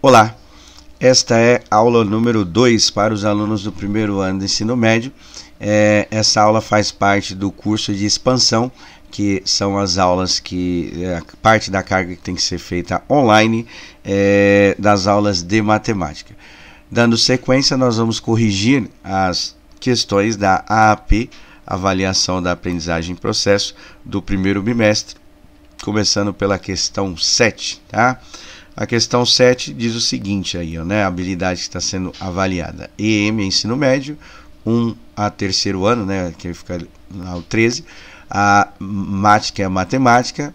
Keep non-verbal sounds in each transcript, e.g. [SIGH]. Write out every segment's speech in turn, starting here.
Olá, esta é a aula número 2 para os alunos do primeiro ano do ensino médio. É, essa aula faz parte do curso de expansão, que são as aulas que, é, parte da carga que tem que ser feita online, é, das aulas de matemática. Dando sequência, nós vamos corrigir as questões da AAP, Avaliação da Aprendizagem em Processo, do primeiro bimestre, começando pela questão 7, tá? A questão 7 diz o seguinte aí, ó, né? A habilidade que está sendo avaliada. EM, ensino médio, 1 a terceiro ano, né? Que fica ao 13. A Mática é a matemática,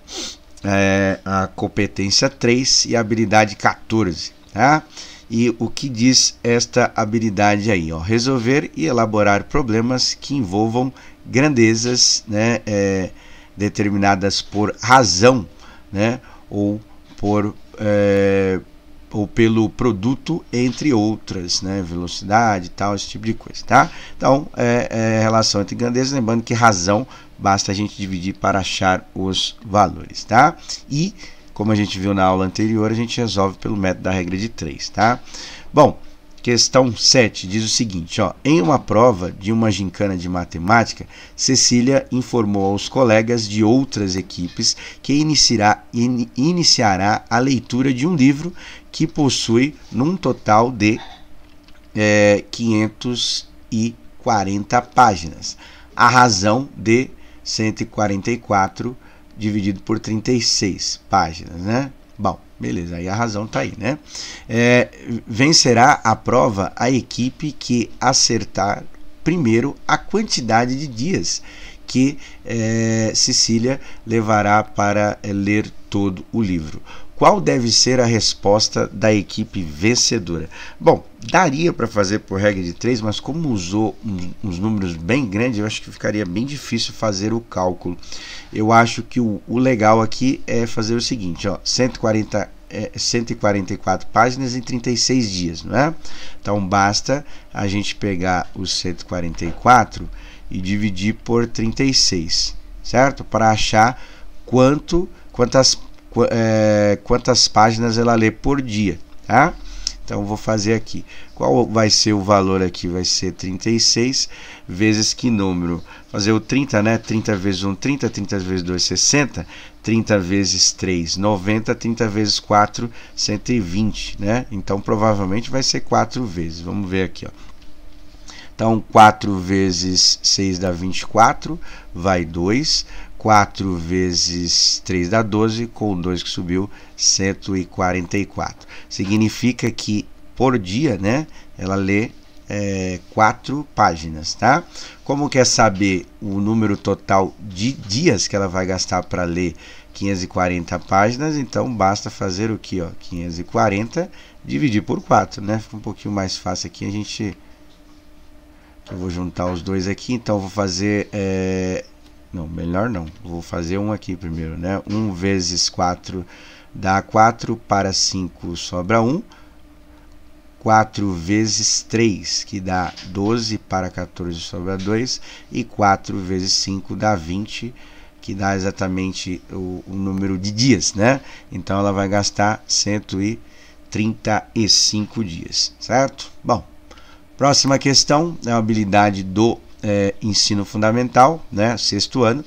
é, a competência 3 e a habilidade 14, tá? E o que diz esta habilidade aí, ó? Resolver e elaborar problemas que envolvam grandezas, né? É, determinadas por razão, né? Ou por é, ou pelo produto, entre outras, né? Velocidade e tal, esse tipo de coisa, tá? Então, é, é, relação entre grandeza, lembrando que razão basta a gente dividir para achar os valores, tá? E, como a gente viu na aula anterior, a gente resolve pelo método da regra de 3, tá? Bom, Questão 7 diz o seguinte: ó, em uma prova de uma gincana de matemática, Cecília informou aos colegas de outras equipes que iniciará, in, iniciará a leitura de um livro que possui num total de é, 540 páginas. A razão de 144 dividido por 36 páginas, né? Bom, Beleza, aí a razão tá aí, né? É, vencerá a prova a equipe que acertar primeiro a quantidade de dias que é, Cecília levará para é, ler todo o livro qual deve ser a resposta da equipe vencedora? Bom, daria para fazer por regra de três, mas como usou uns números bem grandes, eu acho que ficaria bem difícil fazer o cálculo. Eu acho que o, o legal aqui é fazer o seguinte, ó, 140 é, 144 páginas em 36 dias, não é? Então basta a gente pegar os 144 e dividir por 36, certo? Para achar quanto quantas é, quantas páginas ela lê por dia, tá? Então vou fazer aqui. Qual vai ser o valor aqui? Vai ser 36 vezes que número? Fazer o 30, né? 30 vezes 1, 30, 30 vezes 2, 60, 30 vezes 3, 90, 30 vezes 4, 120, né? Então provavelmente vai ser 4 vezes. Vamos ver aqui, ó. Então 4 vezes 6 dá 24, vai 2. 4 vezes 3 dá 12, com 2 que subiu, 144. Significa que por dia, né, ela lê é, páginas, tá? Como quer saber o número total de dias que ela vai gastar para ler 540 páginas, então basta fazer o que, ó, 540 dividir por 4, né? Fica um pouquinho mais fácil aqui, a gente... Eu vou juntar os dois aqui, então vou fazer... É, não, melhor não. Vou fazer um aqui primeiro, né? 1 vezes 4 dá 4 para 5, sobra 1. 4 vezes 3, que dá 12 para 14, sobra 2. E 4 vezes 5 dá 20, que dá exatamente o, o número de dias, né? Então ela vai gastar 135 dias, certo? Bom, próxima questão é a habilidade do é, ensino fundamental, né, sexto ano,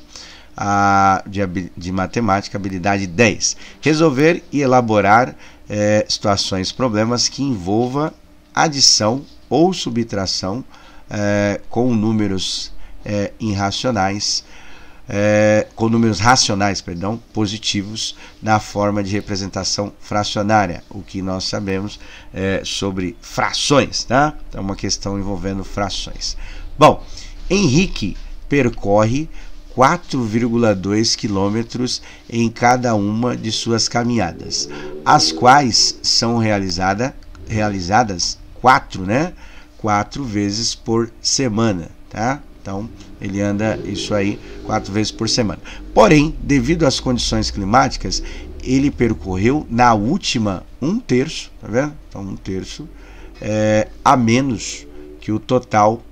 a, de, de matemática, habilidade 10. Resolver e elaborar é, situações, problemas que envolva adição ou subtração é, com números é, irracionais, é, com números racionais, perdão, positivos na forma de representação fracionária, o que nós sabemos é, sobre frações, tá? Então, é então, uma questão envolvendo frações. Bom, Henrique percorre 4,2 quilômetros em cada uma de suas caminhadas, as quais são realizada, realizadas quatro, né? Quatro vezes por semana, tá? Então ele anda isso aí quatro vezes por semana. Porém, devido às condições climáticas, ele percorreu na última um terço, tá vendo? Então um terço é, a menos que o total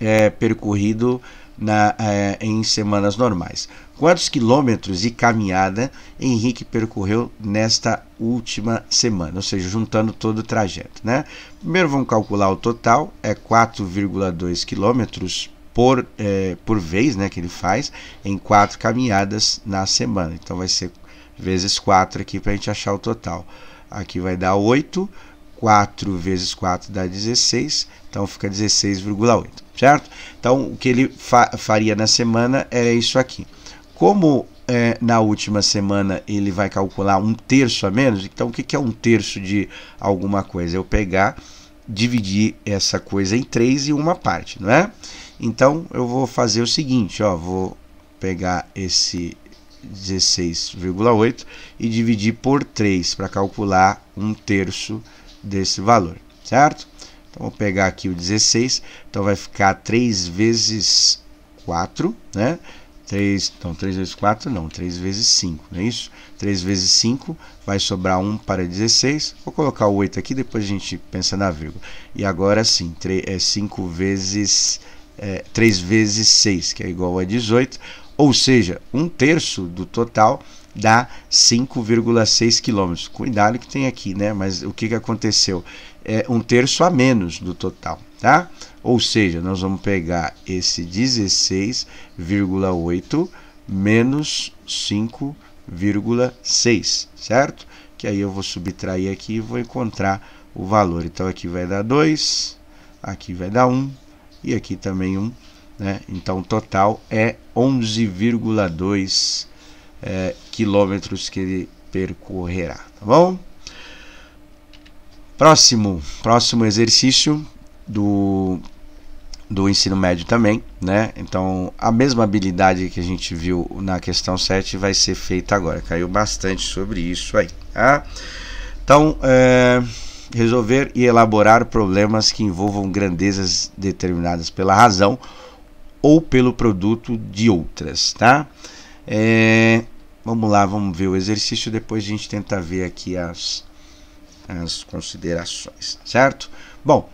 é, percorrido na, é, em semanas normais. Quantos quilômetros de caminhada Henrique percorreu nesta última semana, ou seja, juntando todo o trajeto, né? Primeiro vamos calcular o total, é 4,2 quilômetros por, é, por vez, né, que ele faz em quatro caminhadas na semana. Então vai ser vezes 4 aqui para a gente achar o total. Aqui vai dar 8 4 vezes 4 dá 16, então fica 16,8, certo? Então, o que ele fa faria na semana é isso aqui. Como é, na última semana ele vai calcular um terço a menos, então o que, que é um terço de alguma coisa? Eu pegar, dividir essa coisa em três e uma parte, não é? Então, eu vou fazer o seguinte, ó, vou pegar esse 16,8 e dividir por 3 para calcular um terço desse valor, certo? Então vou pegar aqui o 16, então vai ficar 3 vezes 4, né? 3, então, não, 3 vezes 4 não, 3 vezes 5, não é isso? 3 vezes 5 vai sobrar 1 para 16. Vou colocar o 8 aqui, depois a gente pensa na vírgula. E agora sim, 3, é 5 vezes é, 3 vezes 6, que é igual a 18, ou seja, um terço do total dá 5,6 quilômetros. Cuidado que tem aqui, né? Mas o que, que aconteceu? É um terço a menos do total, tá? Ou seja, nós vamos pegar esse 16,8 menos 5,6, certo? Que aí eu vou subtrair aqui e vou encontrar o valor. Então aqui vai dar 2, aqui vai dar 1 e aqui também 1, né? Então o total é 11,2 é, quilômetros que ele percorrerá, tá bom? Próximo, próximo exercício do, do ensino médio também, né? Então, a mesma habilidade que a gente viu na questão 7 vai ser feita agora. Caiu bastante sobre isso aí, tá? Então, é, resolver e elaborar problemas que envolvam grandezas determinadas pela razão ou pelo produto de outras, tá? É, Vamos lá, vamos ver o exercício. Depois a gente tenta ver aqui as, as considerações, certo? Bom,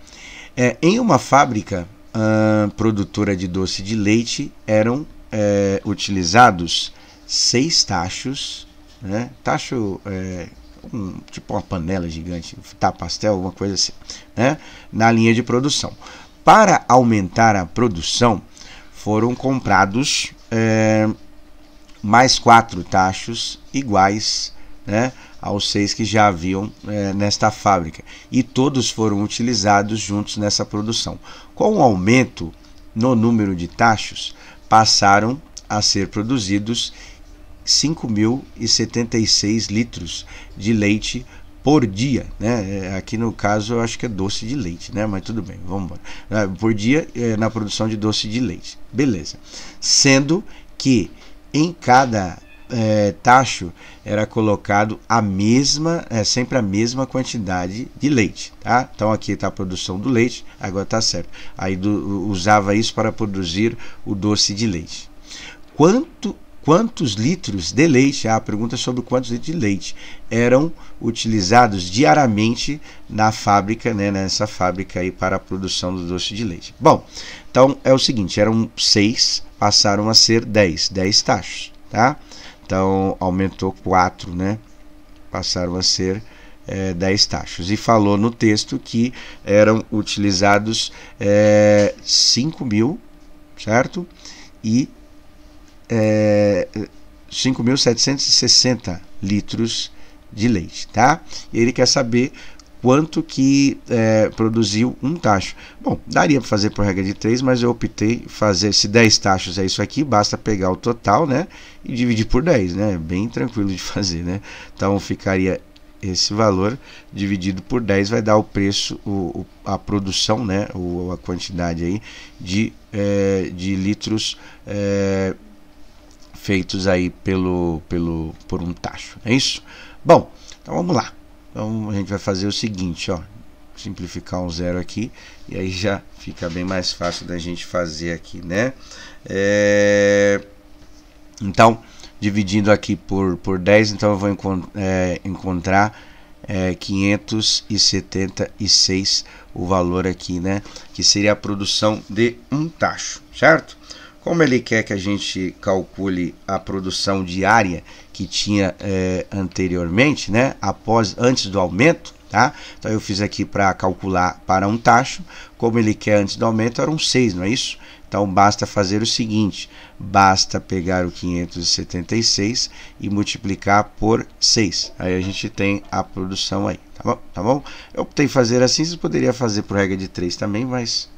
é, em uma fábrica uh, produtora de doce de leite eram é, utilizados seis tachos, né? tacho é, um, tipo uma panela gigante, tá pastel, alguma coisa assim, né? na linha de produção. Para aumentar a produção, foram comprados é, mais quatro tachos iguais né, aos seis que já haviam é, nesta fábrica. E todos foram utilizados juntos nessa produção. Com o um aumento no número de tachos, passaram a ser produzidos 5.076 litros de leite por dia, né? É, aqui no caso eu acho que é doce de leite, né? Mas tudo bem, vamos embora. Ah, por dia é, na produção de doce de leite, beleza. Sendo que em cada é, tacho era colocado a mesma, é, sempre a mesma quantidade de leite, tá? Então aqui está a produção do leite, agora está certo. Aí do, usava isso para produzir o doce de leite. Quanto quantos litros de leite, a pergunta é sobre quantos litros de leite eram utilizados diariamente na fábrica, né, nessa fábrica aí para a produção do doce de leite. Bom, então é o seguinte, eram seis, passaram a ser dez, dez tachos, tá? Então aumentou quatro, né? Passaram a ser é, 10 tachos. E falou no texto que eram utilizados é, 5 mil, certo? E é, 5.760 litros de leite, tá? Ele quer saber quanto que é, produziu um tacho. Bom, daria para fazer por regra de 3, mas eu optei fazer, se 10 tachos é isso aqui, basta pegar o total, né, e dividir por 10, né, bem tranquilo de [LAUGHS] fazer, né, então ficaria esse valor dividido por 10 vai dar o preço, o, a produção, né, ou a quantidade aí de, é, de litros é, feitos aí pelo, pelo, por um tacho. É isso? Bom, então vamos lá. Então a gente vai fazer o seguinte, ó. Simplificar um zero aqui e aí já fica bem mais fácil da gente fazer aqui, né? É... Então, dividindo aqui por, por 10, então eu vou encont é, encontrar é, 576 o valor aqui, né? Que seria a produção de um tacho, certo? como ele quer que a gente calcule a produção diária que tinha eh, anteriormente, né, após, antes do aumento, tá? Então eu fiz aqui para calcular para um tacho, como ele quer antes do aumento era um 6, não é isso? Então basta fazer o seguinte, basta pegar o 576 e multiplicar por 6. Aí a gente tem a produção aí, tá bom? Tá bom? Eu optei fazer assim, você poderia fazer por regra de 3 também, mas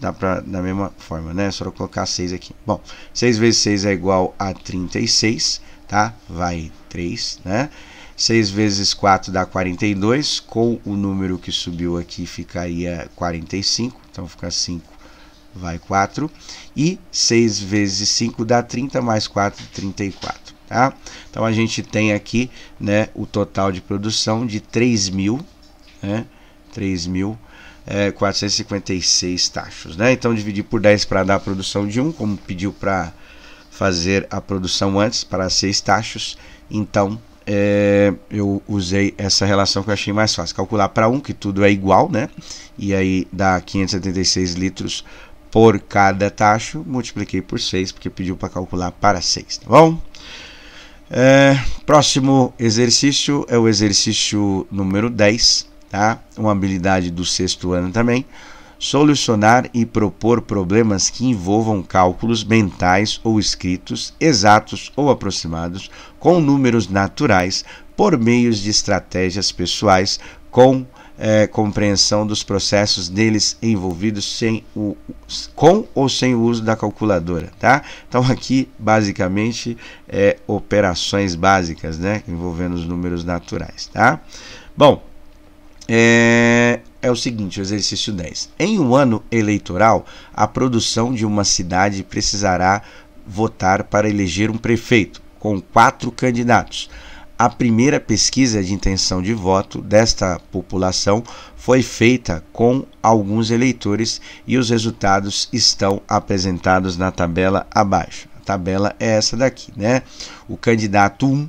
dá pra, da mesma forma, né? É só colocar 6 aqui. Bom, 6 vezes 6 é igual a 36, tá? Vai 3, né? 6 vezes 4 dá 42, com o número que subiu aqui ficaria 45, então fica 5 vai 4, e 6 vezes 5 dá 30, mais 4, 34, tá? Então a gente tem aqui, né, o total de produção de 3 mil, né, 3 mil é, 456 tachos. Né? Então, dividir por 10 para dar a produção de 1, como pediu para fazer a produção antes, para 6 tachos. Então, é, eu usei essa relação que eu achei mais fácil. Calcular para 1, que tudo é igual, né? E aí dá 576 litros por cada tacho. Multipliquei por 6, porque pediu para calcular para 6, tá bom? É, próximo exercício é o exercício número 10 tá? Uma habilidade do sexto ano também. Solucionar e propor problemas que envolvam cálculos mentais ou escritos, exatos ou aproximados, com números naturais, por meios de estratégias pessoais, com é, compreensão dos processos deles envolvidos sem o, com ou sem o uso da calculadora, tá? Então aqui basicamente é operações básicas, né, envolvendo os números naturais, tá? Bom, é, é o seguinte, exercício 10. Em um ano eleitoral, a produção de uma cidade precisará votar para eleger um prefeito, com quatro candidatos. A primeira pesquisa de intenção de voto desta população foi feita com alguns eleitores e os resultados estão apresentados na tabela abaixo. A tabela é essa daqui, né? O candidato 1 um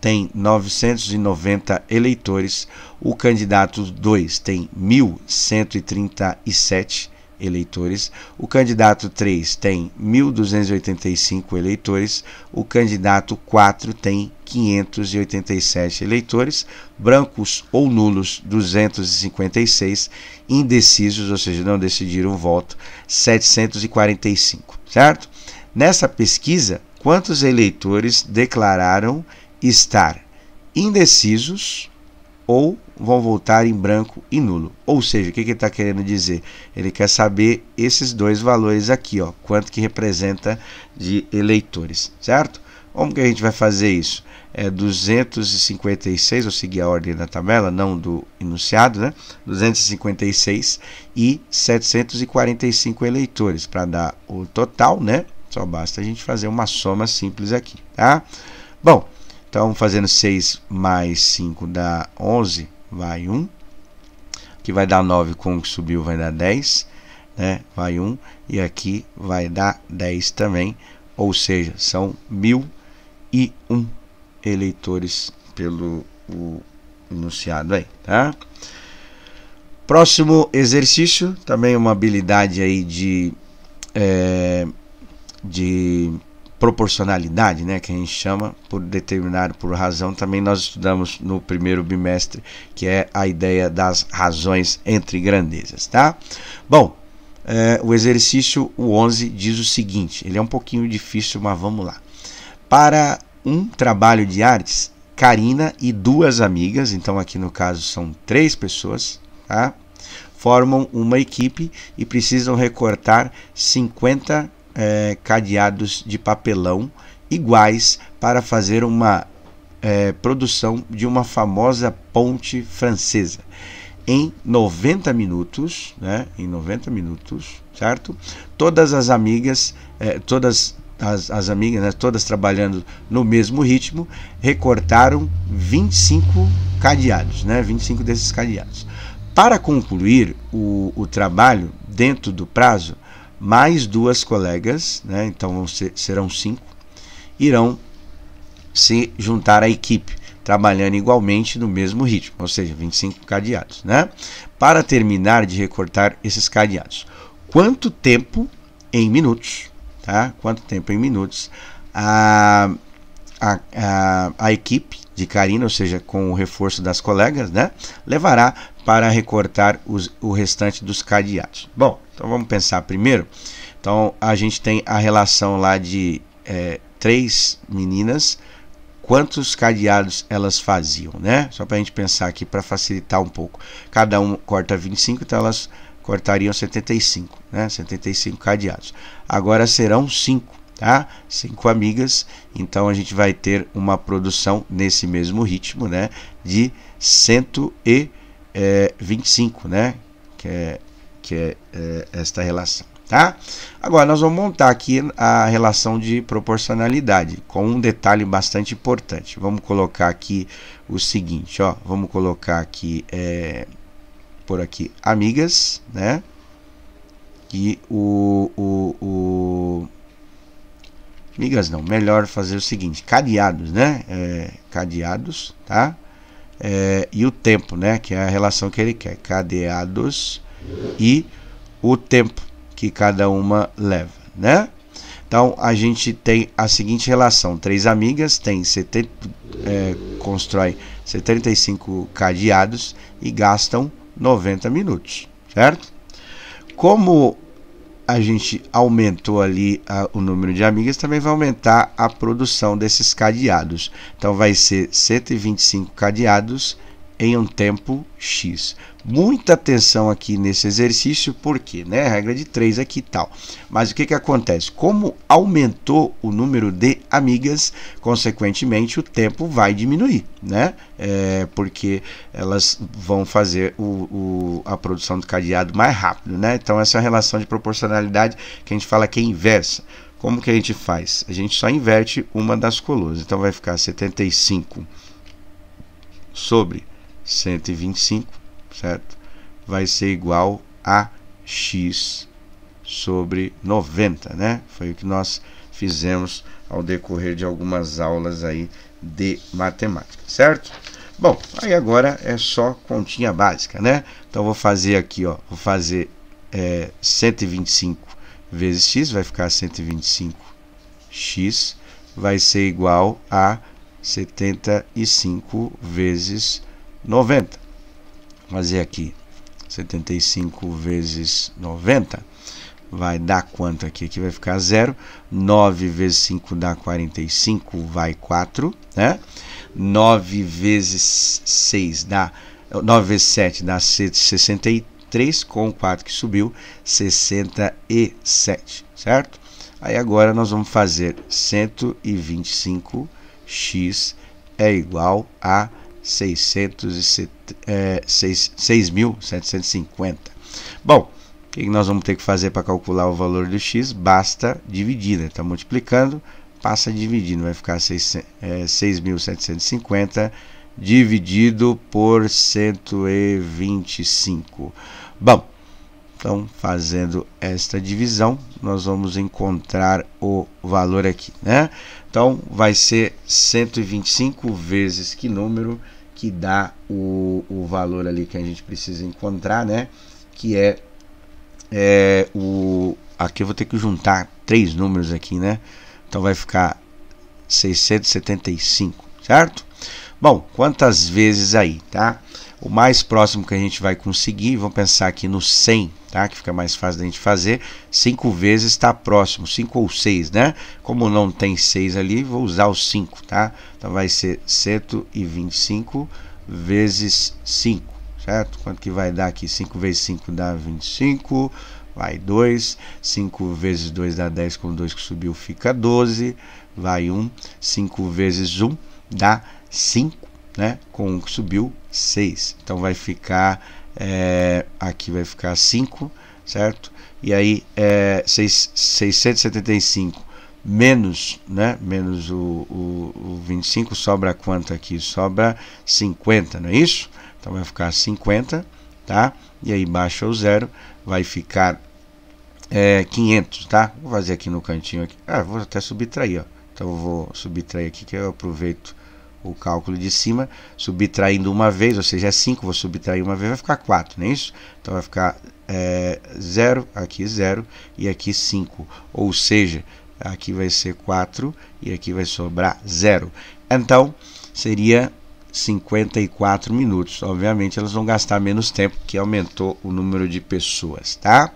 tem 990 eleitores, o candidato 2 tem 1.137 eleitores, o candidato 3 tem 1.285 eleitores, o candidato 4 tem 587 eleitores, brancos ou nulos 256, indecisos, ou seja, não decidiram o voto, 745, certo? Nessa pesquisa, quantos eleitores declararam estar indecisos ou vão voltar em branco e nulo. Ou seja, o que ele está querendo dizer? Ele quer saber esses dois valores aqui, ó, quanto que representa de eleitores, certo? Como que a gente vai fazer isso? É 256, vou seguir a ordem da tabela, não do enunciado, né? 256 e 745 eleitores para dar o total, né? Só basta a gente fazer uma soma simples aqui, tá? Bom, então, fazendo 6 mais 5 dá 11, vai 1. Aqui vai dar 9 com o que subiu, vai dar 10, né? Vai 1. E aqui vai dar 10 também, ou seja, são 1001 eleitores pelo o enunciado aí, tá? Próximo exercício, também uma habilidade aí de, é, de proporcionalidade, né, que a gente chama, por determinado por razão, também nós estudamos no primeiro bimestre, que é a ideia das razões entre grandezas, tá? Bom, é, o exercício o 11 diz o seguinte, ele é um pouquinho difícil, mas vamos lá. Para um trabalho de artes, Karina e duas amigas, então aqui no caso são três pessoas, tá? Formam uma equipe e precisam recortar 50 é, cadeados de papelão iguais para fazer uma é, produção de uma famosa ponte francesa. Em 90 minutos, né? Em 90 minutos, certo? Todas as amigas, é, todas as, as amigas, né, todas trabalhando no mesmo ritmo, recortaram 25 cadeados, né? 25 desses cadeados. Para concluir o, o trabalho dentro do prazo, mais duas colegas, né? então ser, serão cinco, irão se juntar à equipe, trabalhando igualmente no mesmo ritmo, ou seja, 25 cadeados. Né? Para terminar de recortar esses cadeados, quanto tempo em minutos, tá? quanto tempo em minutos a, a, a, a equipe de Karina, ou seja, com o reforço das colegas, né? levará para recortar os, o restante dos cadeados. Bom, então vamos pensar primeiro. Então a gente tem a relação lá de é, três meninas, quantos cadeados elas faziam, né? Só para a gente pensar aqui para facilitar um pouco. Cada um corta 25, então elas cortariam 75, né? 75 cadeados. Agora serão 5, tá? 5 amigas, então a gente vai ter uma produção nesse mesmo ritmo, né? De 125, é, né? Que é que é, é esta relação. Tá? Agora nós vamos montar aqui a relação de proporcionalidade com um detalhe bastante importante. Vamos colocar aqui o seguinte, ó, vamos colocar aqui é, por aqui amigas, né? E o, o, o amigas não, melhor fazer o seguinte, cadeados, né? É, cadeados, tá? É, e o tempo, né? Que é a relação que ele quer, cadeados e o tempo que cada uma leva, né? Então a gente tem a seguinte relação: três amigas têm 70, é, constrói 75 cadeados e gastam 90 minutos, certo? Como a gente aumentou ali a, o número de amigas, também vai aumentar a produção desses cadeados. Então vai ser 125 cadeados em um tempo X. Muita atenção aqui nesse exercício, porque, né, regra de 3 aqui e tal. Mas o que, que acontece? Como aumentou o número de amigas, consequentemente o tempo vai diminuir, né? É, porque elas vão fazer o, o, a produção do cadeado mais rápido, né? Então essa relação de proporcionalidade que a gente fala que é inversa. Como que a gente faz? A gente só inverte uma das colunas. Então vai ficar 75 sobre 125, certo? Vai ser igual a x sobre 90, né? Foi o que nós fizemos ao decorrer de algumas aulas aí de matemática, certo? Bom, aí agora é só continha básica, né? Então vou fazer aqui, ó, vou fazer é, 125 vezes x, vai ficar 125x, vai ser igual a 75 vezes 90. Vou Fazer aqui 75 vezes 90 vai dar quanto aqui? Aqui vai ficar 0. 9 vezes 5 dá 45, vai 4, né? 9 vezes 6 dá 9 vezes 7 dá 63 com 4 que subiu, 67, certo? Aí agora nós vamos fazer 125x é igual a 6.750. É, Bom, o que nós vamos ter que fazer para calcular o valor do x? Basta dividir, né? Está multiplicando, passa dividindo, vai ficar 6.750 é, dividido por 125. Bom, então fazendo esta divisão, nós vamos encontrar o valor aqui, né? Então vai ser 125 vezes que número? que dá o, o valor ali que a gente precisa encontrar, né? Que é, é o. Aqui eu vou ter que juntar três números aqui, né? Então vai ficar 675, certo? Bom, quantas vezes aí, tá? O mais próximo que a gente vai conseguir, vamos pensar aqui no 100, tá? Que fica mais fácil da gente fazer. 5 vezes está próximo, 5 ou 6, né? Como não tem 6 ali, vou usar o 5, tá? Então vai ser 125 vezes 5, certo? Quanto que vai dar aqui? 5 vezes 5 dá 25, vai 2, 5 vezes 2 dá 10, com 2 que subiu fica 12, vai 1, 5 vezes 1 dá 5 né? Com 1 que subiu, 6. Então vai ficar é, aqui vai ficar 5, certo? E aí é, 6, 675 menos, né? Menos o, o, o 25 sobra quanto aqui? Sobra 50, não é isso? Então vai ficar 50, tá? E aí baixa o zero, vai ficar é, 500, tá? Vou fazer aqui no cantinho aqui. Ah, vou até subtrair, ó. Então vou subtrair aqui que eu aproveito o cálculo de cima, subtraindo uma vez, ou seja, é 5, vou subtrair uma vez, vai ficar 4, não é isso? Então vai ficar 0, é, aqui 0 e aqui 5, ou seja, aqui vai ser 4 e aqui vai sobrar 0. Então, seria 54 minutos. Obviamente, elas vão gastar menos tempo, que aumentou o número de pessoas, tá?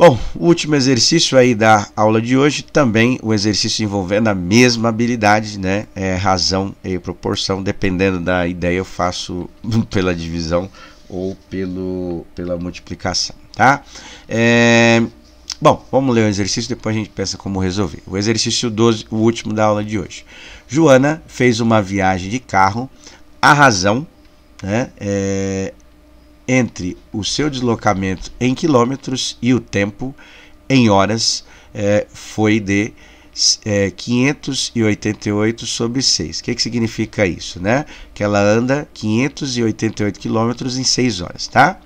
Bom, o último exercício aí da aula de hoje, também o um exercício envolvendo a mesma habilidade, né? É, razão e proporção, dependendo da ideia eu faço [LAUGHS] pela divisão ou pelo, pela multiplicação, tá? É, bom, vamos ler o exercício, depois a gente pensa como resolver. O exercício 12, o último da aula de hoje. Joana fez uma viagem de carro, a razão né, é, entre o seu deslocamento em quilômetros e o tempo em horas é, foi de é, 588 sobre 6. O que, que significa isso? Né? Que ela anda 588 quilômetros em 6 horas, tá?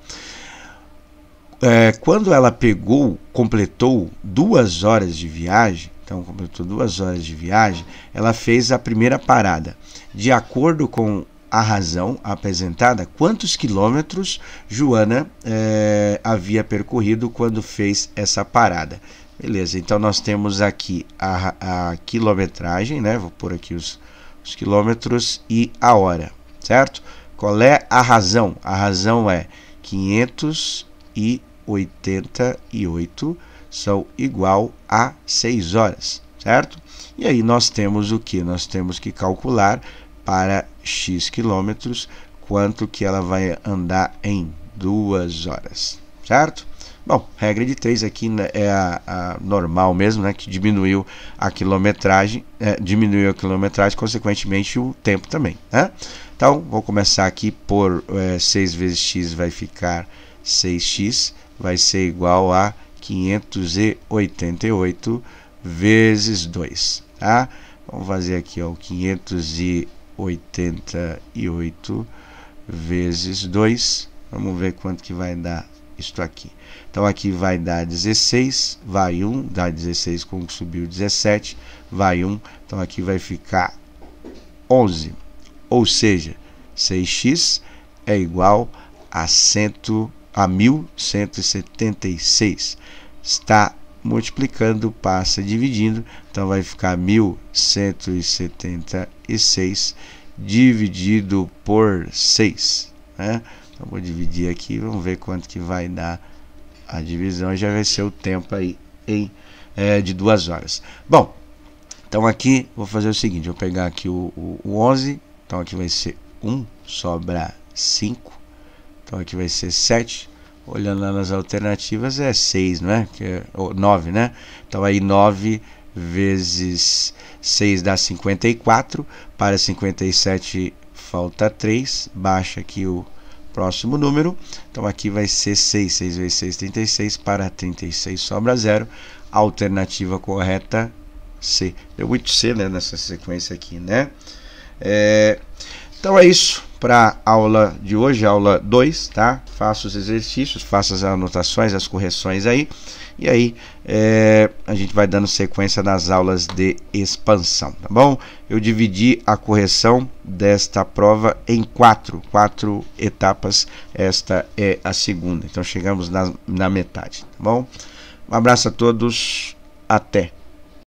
É, quando ela pegou, completou duas horas de viagem, então completou duas horas de viagem, ela fez a primeira parada. De acordo com a razão apresentada quantos quilômetros Joana eh, havia percorrido quando fez essa parada. Beleza, então nós temos aqui a, a quilometragem, né? Vou pôr aqui os, os quilômetros e a hora, certo? Qual é a razão? A razão é 588 são igual a 6 horas, certo? E aí nós temos o que? Nós temos que calcular para X quilômetros, quanto que ela vai andar em duas horas, certo? Bom, regra de 3 aqui né, é a, a, normal mesmo, né? Que diminuiu a quilometragem, é, diminuiu a quilometragem, consequentemente o tempo também, né? Então, vou começar aqui por é, 6 vezes x vai ficar 6x, vai ser igual a 588 vezes 2, tá? Vamos fazer aqui, ó, 588 88 vezes 2. Vamos ver quanto que vai dar isto aqui. Então aqui vai dar 16, vai 1, dá 16 como subiu 17, vai 1. Então aqui vai ficar 11. Ou seja, 6x é igual a, 100, a 1176. Está multiplicando passa dividindo, então vai ficar 1176 dividido por 6. Né? Então vou dividir aqui, vamos ver quanto que vai dar a divisão, já vai ser o tempo aí em, é, de duas horas. Bom, então aqui vou fazer o seguinte, vou pegar aqui o, o, o 11, então aqui vai ser 1, sobra 5, então aqui vai ser 7, olhando nas alternativas, é 6, não é? Que é ou 9, né? Então aí 9 vezes 6 dá 54, para 57 falta 3, baixa aqui o próximo número, então aqui vai ser 6, 6 vezes 6, 36, para 36 sobra 0, alternativa correta C. Deu muito C né, nessa sequência aqui, né? É, então é isso para a aula de hoje, aula 2, tá? Faça os exercícios, faça as anotações, as correções aí. E aí é, a gente vai dando sequência nas aulas de expansão, tá bom? Eu dividi a correção desta prova em quatro, quatro etapas. Esta é a segunda, então chegamos na, na metade, tá bom? Um abraço a todos, até!